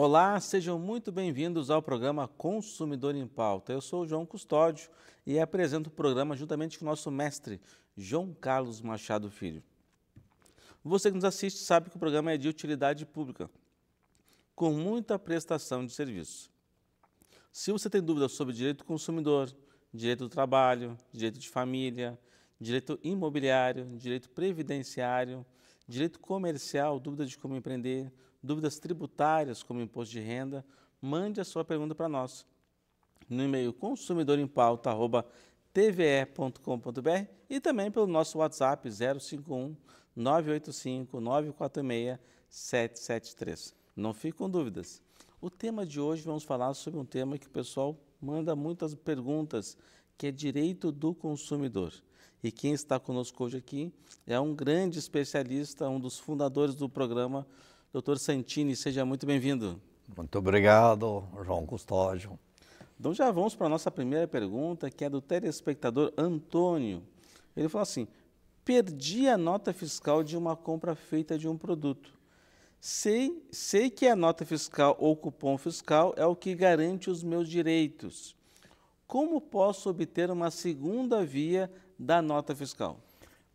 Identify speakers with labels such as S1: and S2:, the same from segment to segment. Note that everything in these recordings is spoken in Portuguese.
S1: Olá, sejam muito bem-vindos ao programa Consumidor em Pauta. Eu sou o João Custódio e apresento o programa juntamente com o nosso mestre, João Carlos Machado Filho. Você que nos assiste sabe que o programa é de utilidade pública, com muita prestação de serviço. Se você tem dúvidas sobre direito do consumidor, direito do trabalho, direito de família, direito imobiliário, direito previdenciário, direito comercial, dúvida de como empreender, dúvidas tributárias como imposto de renda, mande a sua pergunta para nós no e-mail consumidorempauta@tve.com.br e também pelo nosso WhatsApp 051 985 946 773. Não fique com dúvidas. O tema de hoje vamos falar sobre um tema que o pessoal manda muitas perguntas, que é direito do consumidor. E quem está conosco hoje aqui é um grande especialista, um dos fundadores do programa Doutor Santini, seja muito bem-vindo.
S2: Muito obrigado, João Custódio.
S1: Então já vamos para a nossa primeira pergunta, que é do telespectador Antônio. Ele falou assim: perdi a nota fiscal de uma compra feita de um produto. Sei, sei que a nota fiscal ou cupom fiscal é o que garante os meus direitos. Como posso obter uma segunda via da nota fiscal?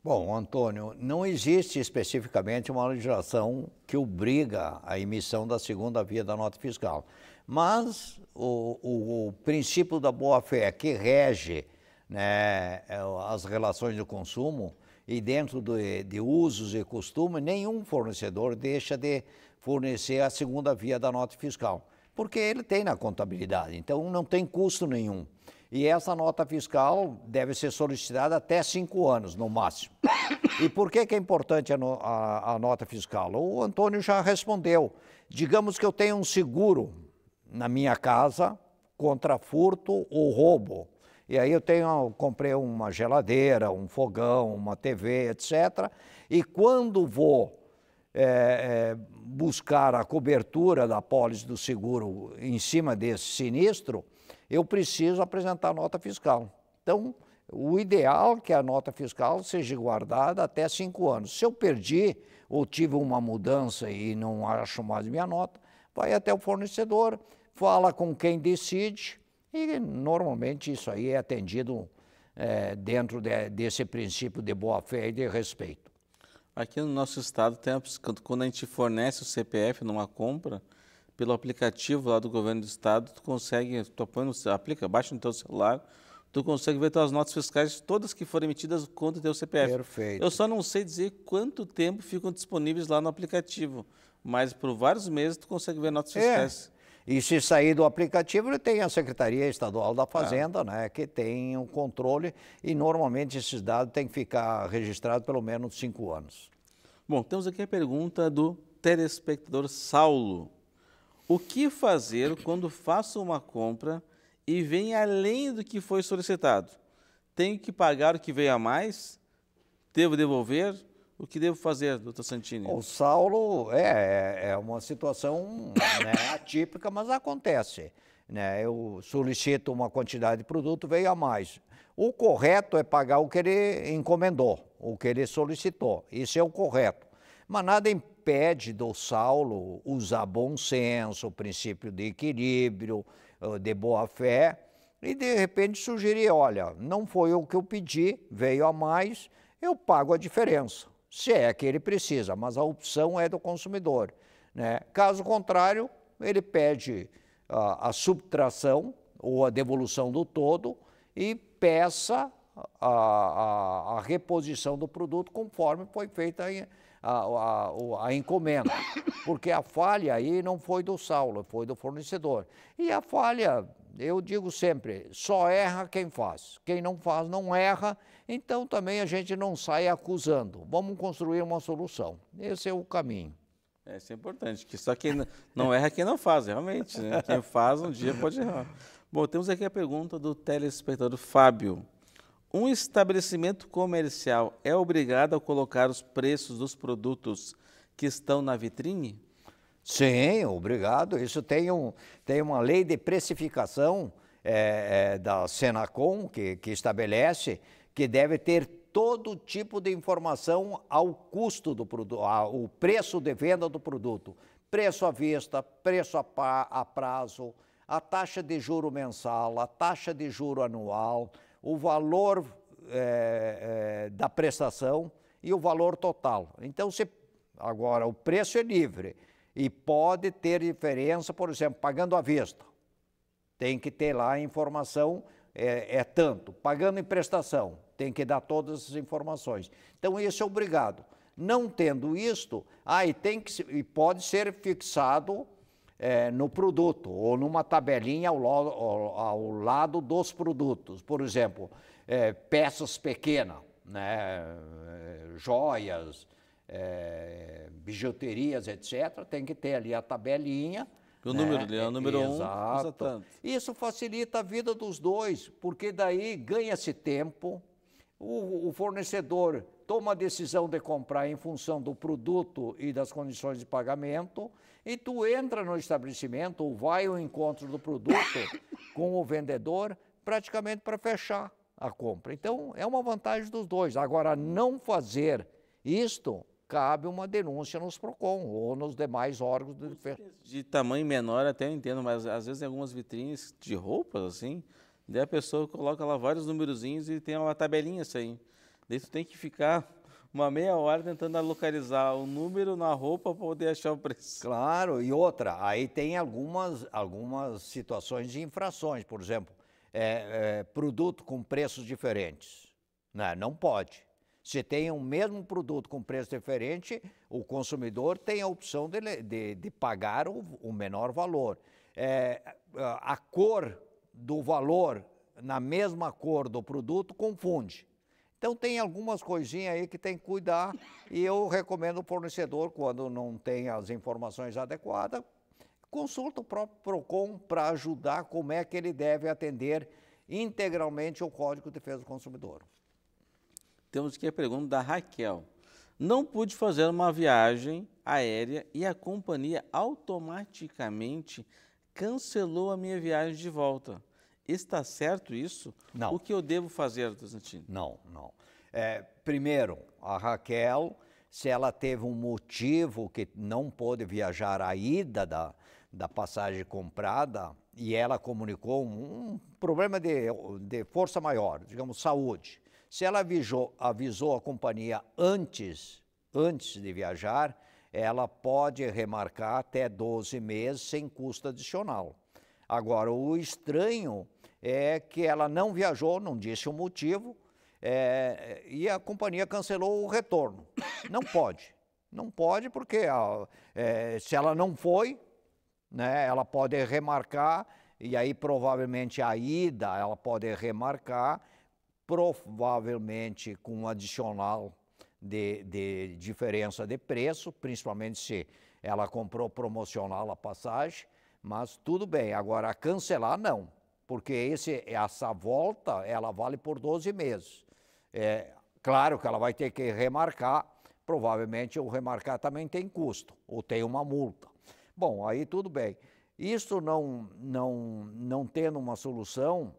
S2: Bom, Antônio, não existe especificamente uma legislação que obriga a emissão da segunda via da nota fiscal. Mas o, o, o princípio da boa-fé que rege né, é, as relações de consumo e dentro de, de usos e costumes, nenhum fornecedor deixa de fornecer a segunda via da nota fiscal, porque ele tem na contabilidade, então não tem custo nenhum. E essa nota fiscal deve ser solicitada até cinco anos, no máximo. E por que, que é importante a, a, a nota fiscal? O Antônio já respondeu. Digamos que eu tenho um seguro na minha casa contra furto ou roubo. E aí eu tenho, eu comprei uma geladeira, um fogão, uma TV, etc. E quando vou é, é, buscar a cobertura da pólice do seguro em cima desse sinistro, eu preciso apresentar nota fiscal. Então, o ideal é que a nota fiscal seja guardada até cinco anos. Se eu perdi ou tive uma mudança e não acho mais minha nota, vai até o fornecedor, fala com quem decide e normalmente isso aí é atendido é, dentro de, desse princípio de boa fé e de respeito. Aqui no nosso estado, tem, quando a gente fornece o
S1: CPF numa compra, pelo aplicativo lá do governo do estado, tu consegue, tu põe aplica, baixa no teu celular, tu consegue ver as notas fiscais, todas que foram emitidas contra o teu CPF. Perfeito. Eu só não sei dizer quanto tempo ficam disponíveis lá no aplicativo, mas por vários meses tu consegue ver notas é. fiscais.
S2: E se sair do aplicativo, tem a Secretaria Estadual da tá. Fazenda, ah. né, que tem o um controle e normalmente esses dados têm que ficar registrados pelo menos cinco anos. Bom, temos aqui a pergunta do telespectador
S1: Saulo. O que fazer quando faço uma compra e vem além do que foi solicitado? Tenho que pagar o que veio a mais? Devo devolver? O que devo fazer, doutor Santini? O
S2: Saulo é, é, é uma situação né, atípica, mas acontece. Né? Eu solicito uma quantidade de produto, veio a mais. O correto é pagar o que ele encomendou, o que ele solicitou. Isso é o correto. Mas nada impede do Saulo usar bom senso, o princípio de equilíbrio, de boa fé, e de repente sugerir: olha, não foi o que eu pedi, veio a mais, eu pago a diferença, se é que ele precisa, mas a opção é do consumidor. Né? Caso contrário, ele pede a, a subtração ou a devolução do todo e peça a, a, a reposição do produto conforme foi feita em a, a, a encomenda, porque a falha aí não foi do Saulo, foi do fornecedor. E a falha, eu digo sempre, só erra quem faz. Quem não faz não erra, então também a gente não sai acusando. Vamos construir uma solução. Esse é o caminho.
S1: É, isso é importante, que só quem não erra é quem não faz, realmente. Né? Quem faz um dia pode errar. Bom, temos aqui a pergunta do telespectador Fábio. Um estabelecimento comercial é obrigado a colocar os preços dos produtos que estão na vitrine?
S2: Sim, obrigado. Isso tem, um, tem uma lei de precificação é, é, da Senacom que, que estabelece que deve ter todo tipo de informação ao custo do produto, ao preço de venda do produto. Preço à vista, preço a, pra, a prazo, a taxa de juro mensal, a taxa de juro anual, o valor é, é, da prestação e o valor total. Então, se, agora, o preço é livre e pode ter diferença, por exemplo, pagando à vista. Tem que ter lá a informação, é, é tanto. Pagando em prestação, tem que dar todas as informações. Então, isso é obrigado. Não tendo isto, aí tem que e pode ser fixado é, no produto ou numa tabelinha ao, ao, ao lado dos produtos. Por exemplo, é, peças pequenas, né, é, joias, é, bijuterias, etc., tem que ter ali a tabelinha.
S1: O né? número, é, o número né? Né? Exato. um, tanto.
S2: Isso facilita a vida dos dois, porque daí ganha-se tempo, o, o fornecedor toma a decisão de comprar em função do produto e das condições de pagamento, e tu entra no estabelecimento ou vai ao encontro do produto com o vendedor praticamente para fechar a compra. Então, é uma vantagem dos dois. Agora, não fazer isto cabe uma denúncia nos PROCON ou nos demais órgãos de
S1: De tamanho menor até eu entendo, mas às vezes em algumas vitrines de roupas, assim, daí a pessoa coloca lá vários númerozinhos e tem uma tabelinha assim. Daí tu tem que
S2: ficar uma meia hora tentando localizar o número na roupa para poder achar o preço. Claro, e outra, aí tem algumas, algumas situações de infrações, por exemplo, é, é, produto com preços diferentes. Né? Não pode. Se tem o um mesmo produto com preço diferente, o consumidor tem a opção de, de, de pagar o, o, menor valor. É, a cor do valor na mesma cor do produto confunde. Então tem algumas coisinhas aí que tem que cuidar e eu recomendo o fornecedor, quando não tem as informações adequadas, consulta o próprio PROCON para ajudar como é que ele deve atender integralmente o Código de Defesa do Consumidor.
S1: Temos aqui a pergunta da Raquel. Não pude fazer uma viagem aérea e a companhia automaticamente cancelou a minha viagem de volta.
S2: Está certo isso? Não. O que eu devo fazer, Dosantino? Não, não. É, primeiro, a Raquel, se ela teve um motivo que não pôde viajar a ida da, da passagem comprada, e ela comunicou um, um problema de, de força maior, digamos, saúde. Se ela avisou, avisou a companhia antes, antes de viajar, ela pode remarcar até 12 meses sem custo adicional. Agora, o estranho é que ela não viajou, não disse o motivo, é, e a companhia cancelou o retorno. Não pode. Não pode, porque a, é, se ela não foi, né, ela pode remarcar, e aí provavelmente a ida ela pode remarcar, provavelmente com um adicional de, de diferença de preço, principalmente se ela comprou promocional a passagem, mas tudo bem. Agora, cancelar, não porque esse, essa volta ela vale por 12 meses. É, claro que ela vai ter que remarcar, provavelmente o remarcar também tem custo, ou tem uma multa. Bom, aí tudo bem. Isso não, não, não tendo uma solução,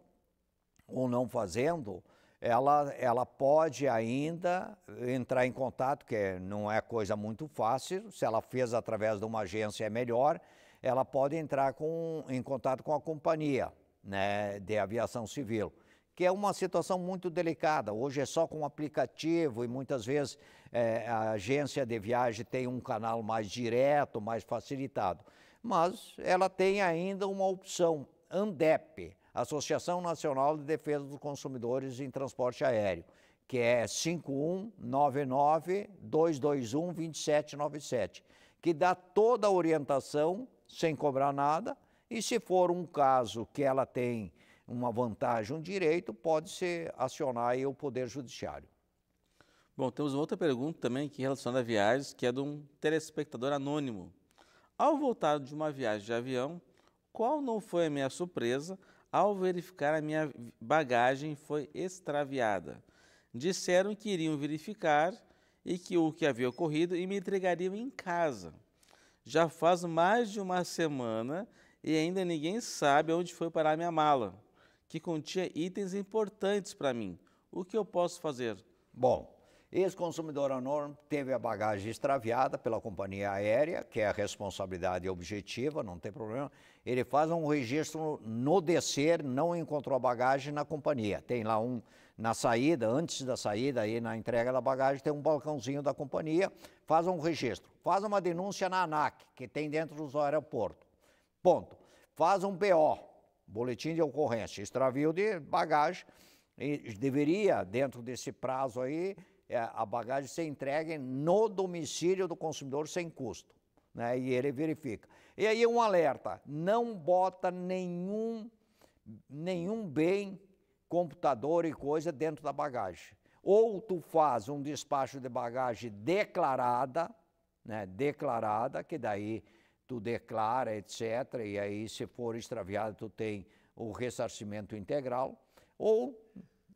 S2: ou não fazendo, ela, ela pode ainda entrar em contato, que é, não é coisa muito fácil, se ela fez através de uma agência é melhor, ela pode entrar com, em contato com a companhia né, de aviação civil, que é uma situação muito delicada. Hoje é só com aplicativo e muitas vezes é, a agência de viagem tem um canal mais direto, mais facilitado. Mas ela tem ainda uma opção, ANDEP, Associação Nacional de Defesa dos Consumidores em Transporte Aéreo, que é 5199-221-2797, que dá toda a orientação, sem cobrar nada, e se for um caso que ela tem uma vantagem, um direito, pode se acionar o Poder Judiciário.
S1: Bom, temos uma outra pergunta também que relaciona a viagens, que é de um telespectador anônimo. Ao voltar de uma viagem de avião, qual não foi a minha surpresa ao verificar a minha bagagem foi extraviada? Disseram que iriam verificar e que o que havia ocorrido e me entregariam em casa. Já faz mais de uma semana e ainda ninguém sabe onde foi parar minha mala,
S2: que continha itens importantes para mim. O que eu posso fazer? Bom, esse consumidor anônimo teve a bagagem extraviada pela companhia aérea, que é a responsabilidade objetiva, não tem problema. Ele faz um registro no descer, não encontrou a bagagem na companhia. Tem lá um na saída, antes da saída, e na entrega da bagagem, tem um balcãozinho da companhia, faz um registro. Faz uma denúncia na ANAC, que tem dentro do aeroporto. Ponto. Faz um BO, boletim de ocorrência, extravio de bagagem, e deveria, dentro desse prazo aí, é, a bagagem ser entregue no domicílio do consumidor sem custo. Né? E ele verifica. E aí um alerta: não bota nenhum, nenhum bem, computador e coisa dentro da bagagem. Ou tu faz um despacho de bagagem declarada, né? Declarada, que daí tu declara, etc. E aí, se for extraviado, tu tem o ressarcimento integral. Ou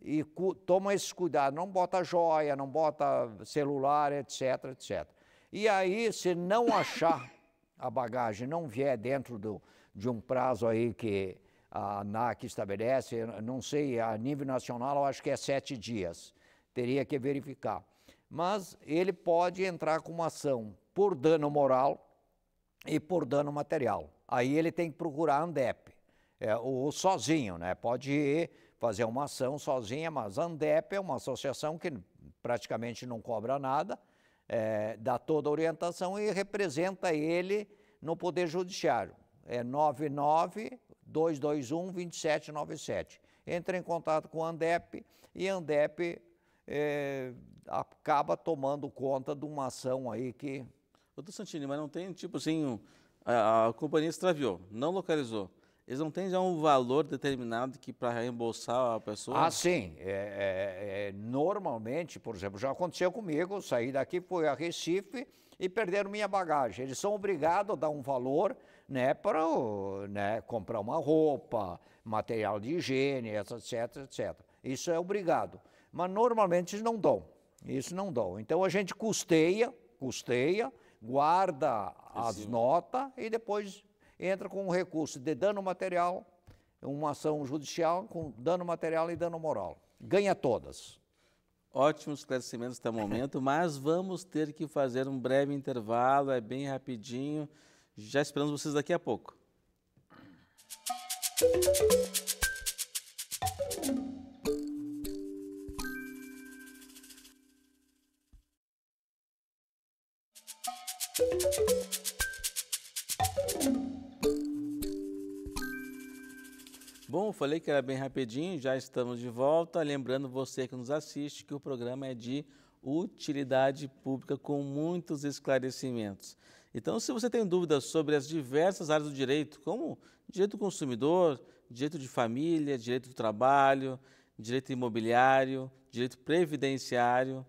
S2: e toma esse cuidado, não bota joia, não bota celular, etc, etc. E aí, se não achar a bagagem, não vier dentro do, de um prazo aí que a ANAC estabelece, não sei, a nível nacional eu acho que é sete dias, teria que verificar. Mas ele pode entrar com uma ação por dano moral, e por dano material. Aí ele tem que procurar a Andep, é, ou sozinho, né? Pode ir fazer uma ação sozinha, mas a Andep é uma associação que praticamente não cobra nada, é, dá toda a orientação e representa ele no Poder Judiciário. É 99 221 2797. Entra em contato com a Andep e a Andep é, acaba tomando conta de uma ação aí que Doutor Santini, mas não tem, tipo assim, um,
S1: a, a, companhia extraviou, não localizou. Eles não têm já um valor determinado que
S2: para reembolsar a pessoa? Ah, sim. É, é, é, normalmente, por exemplo, já aconteceu comigo, saí daqui, fui a Recife e perderam minha bagagem. Eles são obrigados a dar um valor né, para né, comprar uma roupa, material de higiene, etc, etc. Isso é obrigado. Mas normalmente eles não dão. Isso não dão. Então a gente custeia, custeia, guarda as notas e depois entra com um recurso de dano material, uma ação judicial com dano material e dano moral. Ganha todas.
S1: Ótimos esclarecimentos até o momento, mas vamos ter que fazer um breve intervalo, é bem rapidinho. Já esperamos vocês daqui a pouco. Bom, falei que era bem rapidinho, já estamos de volta. Lembrando você que nos assiste que o programa é de utilidade pública com muitos esclarecimentos. Então, se você tem dúvidas sobre as diversas áreas do direito, como direito do consumidor, direito de família, direito do trabalho, direito imobiliário, direito previdenciário,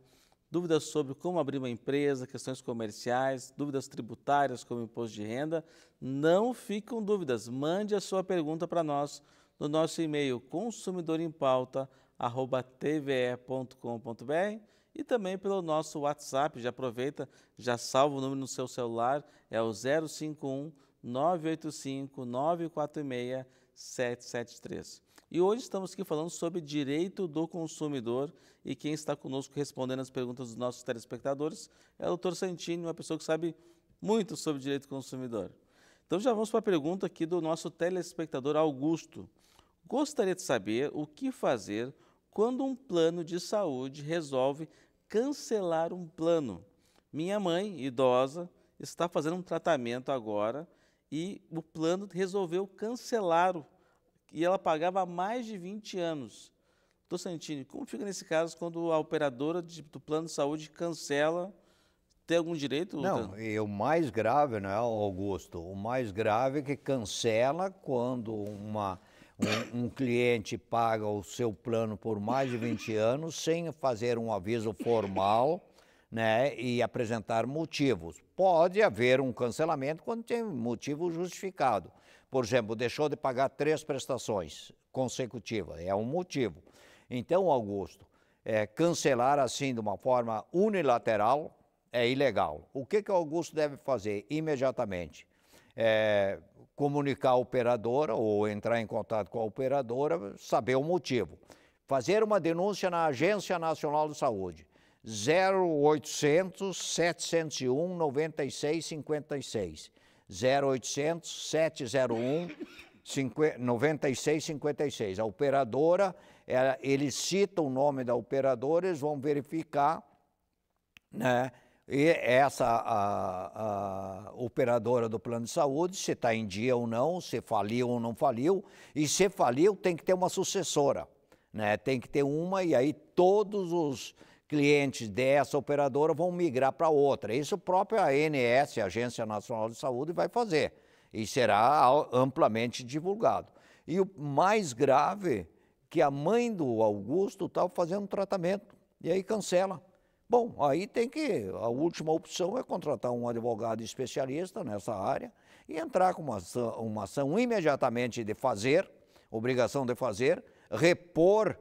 S1: dúvidas sobre como abrir uma empresa, questões comerciais, dúvidas tributárias como imposto de renda, não ficam dúvidas. Mande a sua pergunta para nós no nosso e-mail consumidorempauta@tve.com.br e também pelo nosso WhatsApp. Já aproveita, já salva o número no seu celular, é o 051 985 946 773. E hoje estamos aqui falando sobre direito do consumidor e quem está conosco respondendo as perguntas dos nossos telespectadores é o doutor Santini, uma pessoa que sabe muito sobre direito do consumidor. Então já vamos para a pergunta aqui do nosso telespectador Augusto. Gostaria de saber o que fazer quando um plano de saúde resolve cancelar um plano. Minha mãe, idosa, está fazendo um tratamento agora e o plano resolveu cancelar o e ela pagava há mais de 20 anos. Doutor Santini, como fica nesse caso quando a operadora de, do plano de saúde cancela? Tem algum direito? Não,
S2: e o mais grave, não é, Augusto? O mais grave é que cancela quando uma, um, um cliente paga o seu plano por mais de 20 anos sem fazer um aviso formal. Né, e apresentar motivos. Pode haver um cancelamento quando tem motivo justificado, por exemplo, deixou de pagar três prestações consecutivas, é um motivo. Então, Augusto, é, cancelar assim de uma forma unilateral é ilegal. O que, que o Augusto deve fazer imediatamente? É, comunicar a operadora ou entrar em contato com a operadora, saber o motivo. Fazer uma denúncia na Agência Nacional de Saúde. 0800 701 9656. 0800 701 9656. A operadora, ela, eles citam o nome da operadora, eles vão verificar, né? E essa a, a operadora do plano de saúde, se está em dia ou não, se faliu ou não faliu, e se faliu tem que ter uma sucessora, né? Tem que ter uma e aí todos os clientes dessa operadora vão migrar para outra. Isso próprio a ANS, a Agência Nacional de Saúde, vai fazer e será amplamente divulgado. E o mais grave, que a mãe do Augusto estava tá fazendo tratamento e aí cancela. Bom, aí tem que. A última opção é contratar um advogado especialista nessa área e entrar com uma ação, uma ação imediatamente de fazer, obrigação de fazer, repor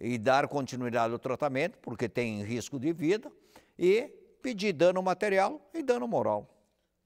S2: e dar continuidade ao tratamento, porque tem risco de vida, e pedir dano material e dano moral.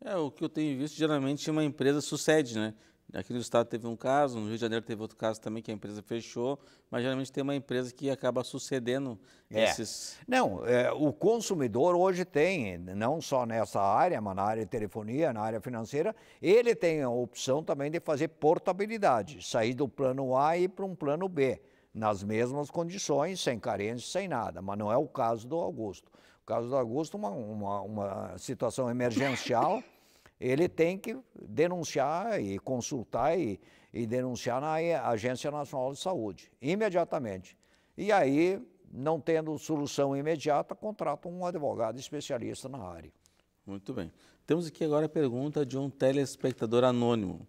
S1: É, o que eu tenho visto, geralmente é uma empresa sucede, né? Aqui no estado teve um caso, no Rio de Janeiro teve outro caso também que a empresa fechou, mas geralmente tem uma empresa que acaba sucedendo
S2: é. esses. Não, é, o consumidor hoje tem, não só nessa área, mas na área de telefonia, na área financeira, ele tem a opção também de fazer portabilidade, sair do plano A e ir para um plano B nas mesmas condições, sem carência, sem nada, mas não é o caso do Augusto. O caso do Augusto, uma, uma, uma situação emergencial, ele tem que denunciar e consultar e, e denunciar na Agência Nacional de Saúde, imediatamente. E aí, não tendo solução imediata, contrata um advogado especialista na área. Muito bem. Temos aqui agora a pergunta de um
S1: telespectador anônimo.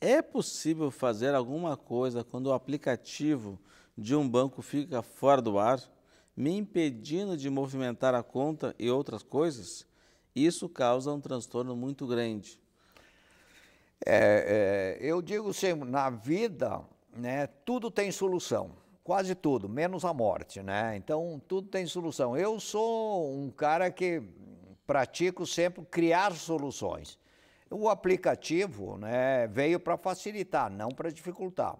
S1: É possível fazer alguma coisa quando o aplicativo de um banco fica fora do ar, me impedindo de movimentar a conta e outras coisas, isso causa um transtorno muito grande.
S2: É, é, eu digo sempre, assim, na vida, né, tudo tem solução, quase tudo, menos a morte, né? Então, tudo tem solução. Eu sou um cara que pratico sempre criar soluções. O aplicativo né, veio para facilitar, não para dificultar.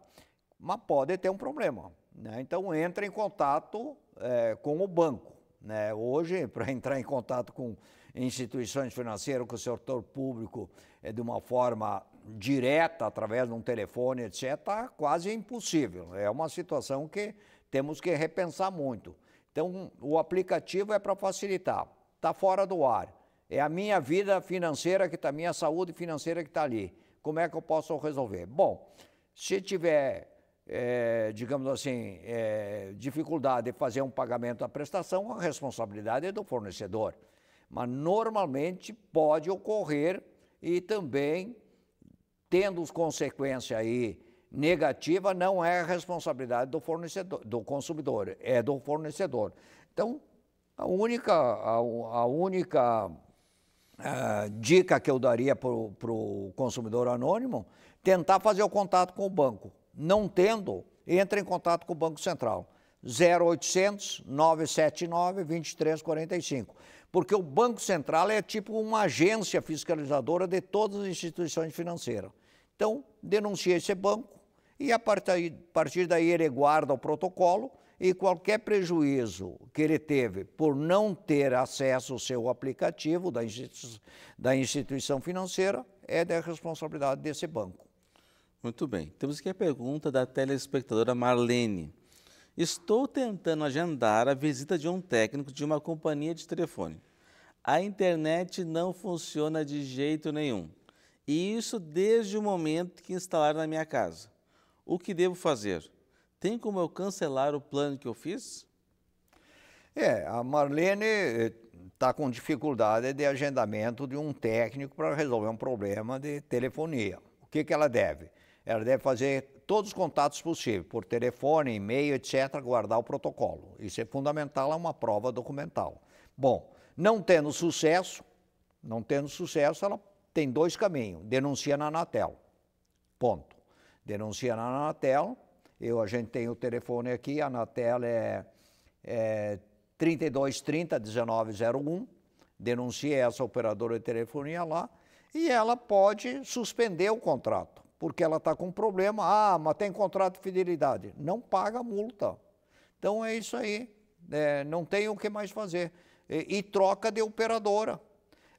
S2: Mas pode ter um problema. Né? Então, entra em contato é, com o banco. Né? Hoje, para entrar em contato com instituições financeiras, com o setor público, é, de uma forma direta, através de um telefone, etc., está quase impossível. É uma situação que temos que repensar muito. Então, o aplicativo é para facilitar. Está fora do ar. É a minha vida financeira que está, minha saúde financeira que está ali. Como é que eu posso resolver? Bom, se tiver é, digamos assim, é, dificuldade de fazer um pagamento à prestação, a responsabilidade é do fornecedor. Mas normalmente pode ocorrer e também tendo as consequências aí negativa não é a responsabilidade do fornecedor, do consumidor, é do fornecedor. Então, a única, a, a única a é, dica que eu daria para o consumidor anônimo, tentar fazer o contato com o banco não tendo, entre em contato com o Banco Central. 0800 979 2345. Porque o Banco Central é tipo uma agência fiscalizadora de todas as instituições financeiras. Então, denuncie esse banco e a partir daí ele guarda o protocolo e qualquer prejuízo que ele teve por não ter acesso ao seu aplicativo da instituição financeira é da responsabilidade desse banco.
S1: Muito bem. Temos
S2: aqui a pergunta da
S1: telespectadora Marlene. Estou tentando agendar a visita de um técnico de uma companhia de telefone. A internet não funciona de jeito nenhum. E isso desde o momento que instalaram na minha casa. O que devo fazer? Tem como eu cancelar o plano que eu fiz?
S2: É, a Marlene está eh, com dificuldade de agendamento de um técnico para resolver um problema de telefonia. O que, que ela deve? Ela deve fazer todos os contatos possíveis, por telefone, e-mail, etc., guardar o protocolo. Isso é fundamental, é uma prova documental. Bom, não tendo sucesso, não tendo sucesso, ela tem dois caminhos. Denuncia na Anatel. Ponto. Denuncia na Anatel. Eu, a gente tem o telefone aqui, a Anatel é, é 3230 1901. Denuncia essa operadora de telefonia lá e ela pode suspender o contrato porque ela está com problema, ah, mas tem contrato de fidelidade. Não paga multa. Então é isso aí. É, não tem o que mais fazer. E, e, troca de operadora.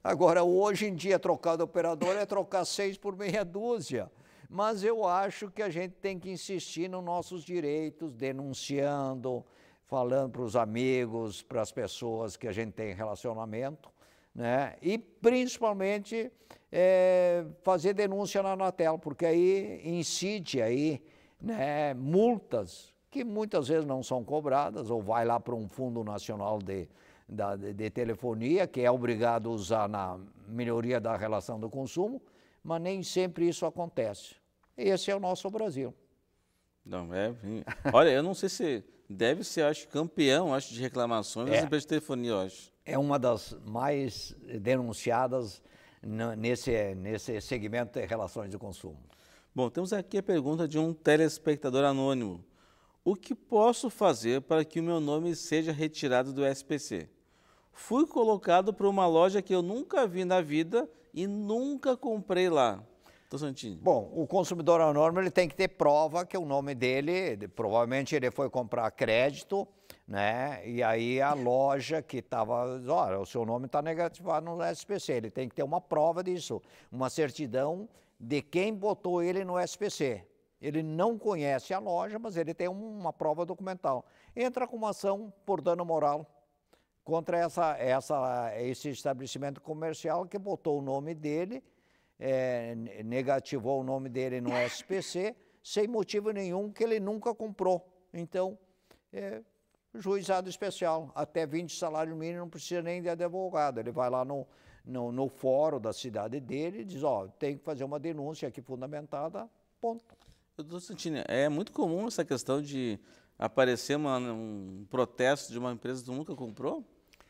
S2: Agora, hoje em dia, trocar de operadora é trocar seis por meia dúzia. Mas eu acho que a gente tem que insistir nos nossos direitos, denunciando, falando para os amigos, para as pessoas que a gente tem relacionamento, né? E principalmente é, fazer denúncia na Anatel, porque aí incide aí, né, multas que muitas vezes não são cobradas, ou vai lá para um Fundo Nacional de, da, de, de, Telefonia, que é obrigado a usar na melhoria da relação do consumo, mas nem sempre isso acontece. Esse é o nosso Brasil.
S1: Não, é. Olha, eu não sei se deve ser, acho, campeão acho, de reclamações é. das empresas tipo de telefonia, acho.
S2: É uma das mais denunciadas nesse, nesse segmento de é relações de consumo. Bom, temos aqui a pergunta de um telespectador anônimo.
S1: O que posso fazer para que o meu nome seja retirado do SPC? Fui colocado para uma loja que eu nunca vi na vida e nunca comprei lá.
S2: sentindo. Bom, o consumidor anônimo ele tem que ter prova que o nome dele, provavelmente ele foi comprar crédito, né? E aí a loja que estava, olha, o seu nome está negativado no SPC, ele tem que ter uma prova disso, uma certidão de quem botou ele no SPC. Ele não conhece a loja, mas ele tem uma prova documental. Entra com uma ação por dano moral contra essa, essa, esse estabelecimento comercial que botou o nome dele, é, negativou o nome dele no SPC, sem motivo nenhum que ele nunca comprou. Então, é, juizado especial, até 20 salário mínimo, não precisa nem de advogado. Ele vai lá no, no, no fórum da cidade dele e diz, ó, oh, tem que fazer uma denúncia aqui fundamentada, ponto.
S1: Doutor Santini, é muito comum essa questão de aparecer uma, um protesto de uma empresa que nunca comprou?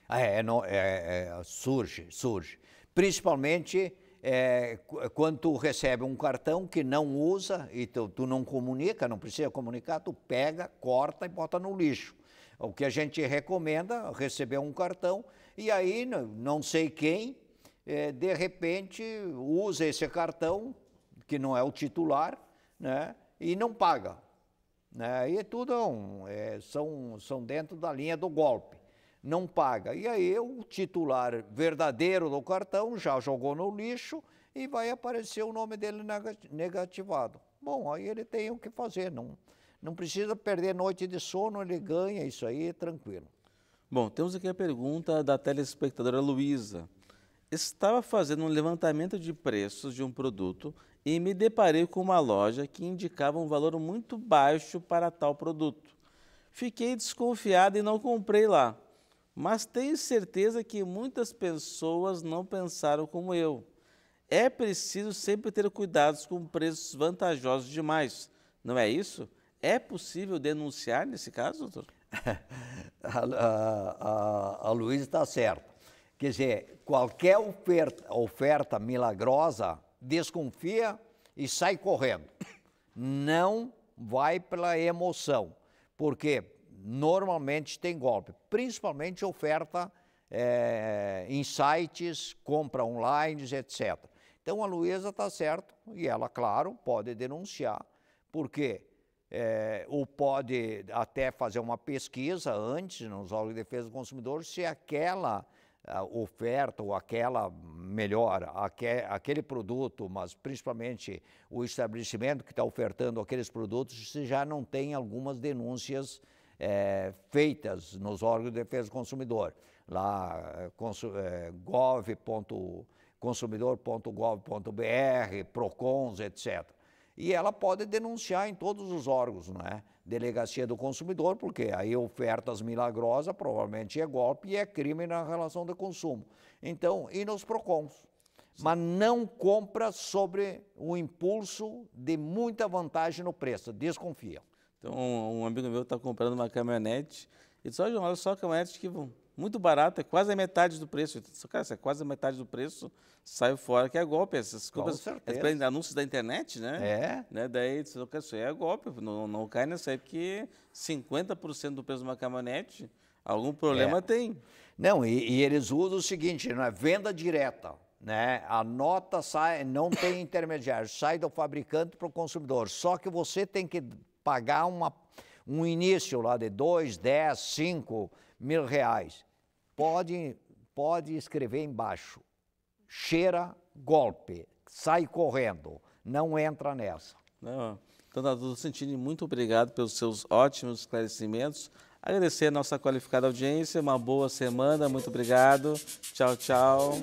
S2: Ah, é, não, é, é, surge, surge. Principalmente é, quando tu recebe um cartão que não usa e tu, tu não comunica, não precisa comunicar, tu pega, corta e bota no lixo. O que a gente recomenda, receber um cartão, e aí não sei quem, é, de repente, usa esse cartão, que não é o titular, né, e não paga. Né? E é tudo é um, é, são, são dentro da linha do golpe. Não paga. E aí o titular verdadeiro do cartão já jogou no lixo e vai aparecer o nome dele negativado. Bom, aí ele tem o que fazer, não, não precisa perder noite de sono, ele ganha isso aí tranquilo.
S1: Bom, temos aqui a pergunta da telespectadora Luísa. Estava fazendo um levantamento de preços de um produto e me deparei com uma loja que indicava um valor muito baixo para tal produto. Fiquei desconfiado e não comprei lá mas tenho certeza que muitas pessoas não pensaram como eu. É preciso sempre ter cuidados com preços vantajosos demais, não é isso? É possível denunciar nesse caso, doutor?
S2: a, a, a, a está certa. Quer dizer, qualquer oferta, oferta milagrosa desconfia e sai correndo. Não vai pela emoção, porque normalmente tem golpe, principalmente oferta é, em sites, compra online, etc. Então a Luísa está certo e ela, claro, pode denunciar, porque é, ou pode até fazer uma pesquisa antes nos órgãos de defesa do consumidor se aquela oferta ou aquela melhor, aquele produto, mas principalmente o estabelecimento que está ofertando aqueles produtos, se já não tem algumas denúncias é, feitas nos órgãos de defesa do consumidor. Lá, é, gov.consumidor.gov.br, PROCONS, etc e ela pode denunciar em todos os órgãos, não é? Delegacia do Consumidor, porque aí ofertas milagrosas provavelmente é golpe e é crime na relação de consumo. Então, e nos PROCONs. Mas não compra sobre o impulso de muita vantagem no preço, desconfia. Então, um amigo
S1: meu está comprando uma caminhonete, e só, olha só a caminhonete que vão muito barato, é quase a metade do preço. Cara, se é quase a metade do preço, sai fora que é golpe. Essas coisas, esses anúncios da internet, né? É. Né? Daí, isso é golpe, não, não cai nessa aí, porque 50% do preço de uma caminhonete,
S2: algum problema é. tem. Não, e, e, eles usam o seguinte, não é venda direta. Né? A nota sai, não tem intermediário, sai do fabricante para o consumidor. Só que você tem que pagar uma, um início lá de 2, 10, 5 mil reais. Pode, pode escrever embaixo. Cheira golpe. Sai correndo. Não entra nessa.
S1: Não. Então, doutor Santini, muito obrigado pelos seus ótimos esclarecimentos. Agradecer a nossa qualificada audiência. Uma boa semana. Muito obrigado. Tchau, tchau.